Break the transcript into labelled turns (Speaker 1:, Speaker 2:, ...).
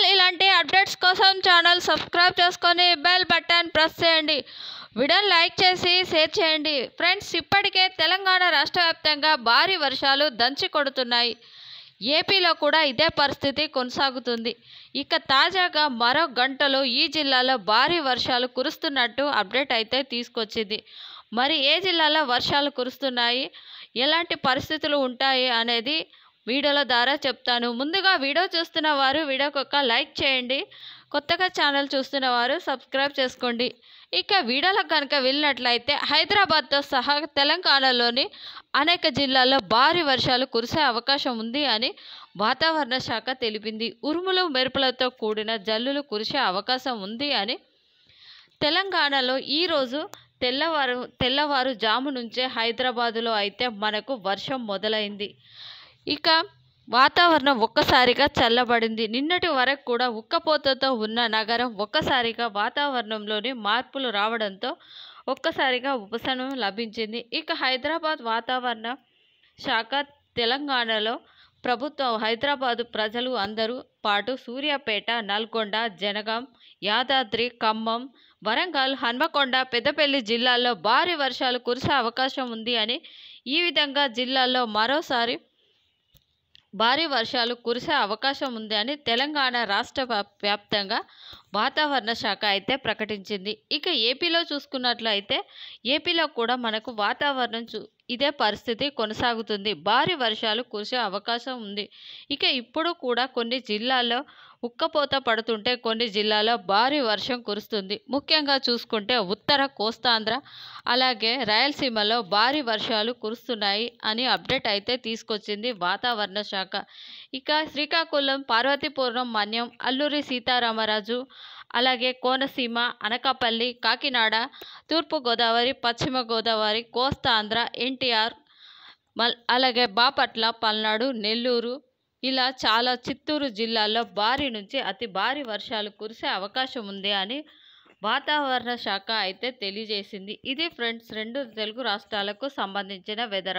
Speaker 1: channel ఇలాంటి updates కోసం channel subscribe చేసుకొని బెల్ బటన్ ప్రెస్ చేయండి వీడియో లైక్ చేసి షేర్ చేయండి ఫ్రెండ్స్ ఇప్పటికే తెలంగాణ రాష్ట్ర భారీ వర్షాలు దంచి కొడుతున్నాయి ఏపీలో కూడా ఇదే పరిస్థితి కొనసాగుతుంది ఇక తాజాగా మరో గంటలో ఈ జిల్లాలో భారీ వర్షాలు కురుస్తున్నట్టు అప్డేట్ అయితే తీసుకొచ్చింది మరి ఏ జిల్లాలో వర్షాలు కురుస్తున్నాయి ఎలాంటి పరిస్థితులు ఉంటాయి అనేది వీడియోల ద్వారా చెప్తాను ముందుగా వీడియో చూస్తున్న వారు వీడియోకి ఒక లైక్ చేయండి కొత్తగా ఛానల్ చూస్తున్న వారు సబ్స్క్రైబ్ చేసుకోండి ఇక వీడియోలకు కనుక వెళ్ళినట్లయితే హైదరాబాద్తో సహా తెలంగాణలోని అనేక జిల్లాల్లో భారీ వర్షాలు కురిసే అవకాశం ఉంది అని వాతావరణ శాఖ తెలిపింది ఉరుములు మెరుపులతో కూడిన జల్లులు కురిసే అవకాశం ఉంది అని తెలంగాణలో ఈరోజు తెల్లవారు తెల్లవారు జాము నుంచే హైదరాబాదులో అయితే మనకు వర్షం మొదలైంది ఇక వాతావరణం ఒక్కసారిగా చల్లబడింది నిన్నటి వరకు కూడా ఉక్కపోతతో ఉన్న నగరం ఒక్కసారిగా వాతావరణంలోని మార్పులు రావడంతో ఒక్కసారిగా ఉపశమనం లభించింది ఇక హైదరాబాద్ వాతావరణ శాఖ తెలంగాణలో ప్రభుత్వం హైదరాబాదు ప్రజలు అందరూ పాటు సూర్యాపేట నల్గొండ జనగాం యాదాద్రి ఖమ్మం వరంగల్ హన్మకొండ పెద్దపల్లి జిల్లాల్లో భారీ వర్షాలు కురిసే అవకాశం ఉంది అని ఈ విధంగా జిల్లాల్లో మరోసారి భారీ వర్షాలు కురిసే అవకాశం ఉంది అని తెలంగాణ రాష్ట్ర వ్యాప్తంగా వాతావరణ శాఖ అయితే ప్రకటించింది ఇక ఏపీలో చూసుకున్నట్లయితే ఏపీలో కూడా మనకు వాతావరణం చూ ఇదే పరిస్థితి కొనసాగుతుంది భారీ వర్షాలు కురిసే అవకాశం ఉంది ఇక ఇప్పుడు కూడా కొన్ని జిల్లాల్లో ఉక్కపోత పడుతుంటే కొన్ని జిల్లాల్లో భారీ వర్షం కురుస్తుంది ముఖ్యంగా చూసుకుంటే ఉత్తర కోస్తాంధ్ర అలాగే రాయలసీమలో భారీ వర్షాలు కురుస్తున్నాయి అని అప్డేట్ అయితే తీసుకొచ్చింది వాతావరణ శాఖ ఇక శ్రీకాకుళం పార్వతీపురం మన్యం అల్లూరి సీతారామరాజు అలాగే కోనసీమ అనకాపల్లి కాకినాడ తూర్పుగోదావరి పశ్చిమ గోదావరి కోస్తాంధ్ర ఎన్టీఆర్ మల్ అలాగే బాపట్ల పల్నాడు నెల్లూరు ఇలా చాలా చిత్తూరు జిల్లాల్లో భారీ నుంచి అతి భారీ వర్షాలు కురిసే అవకాశం ఉంది అని వాతావరణ శాఖ అయితే తెలియజేసింది ఇది ఫ్రెండ్స్ రెండు తెలుగు రాష్ట్రాలకు సంబంధించిన వెదర్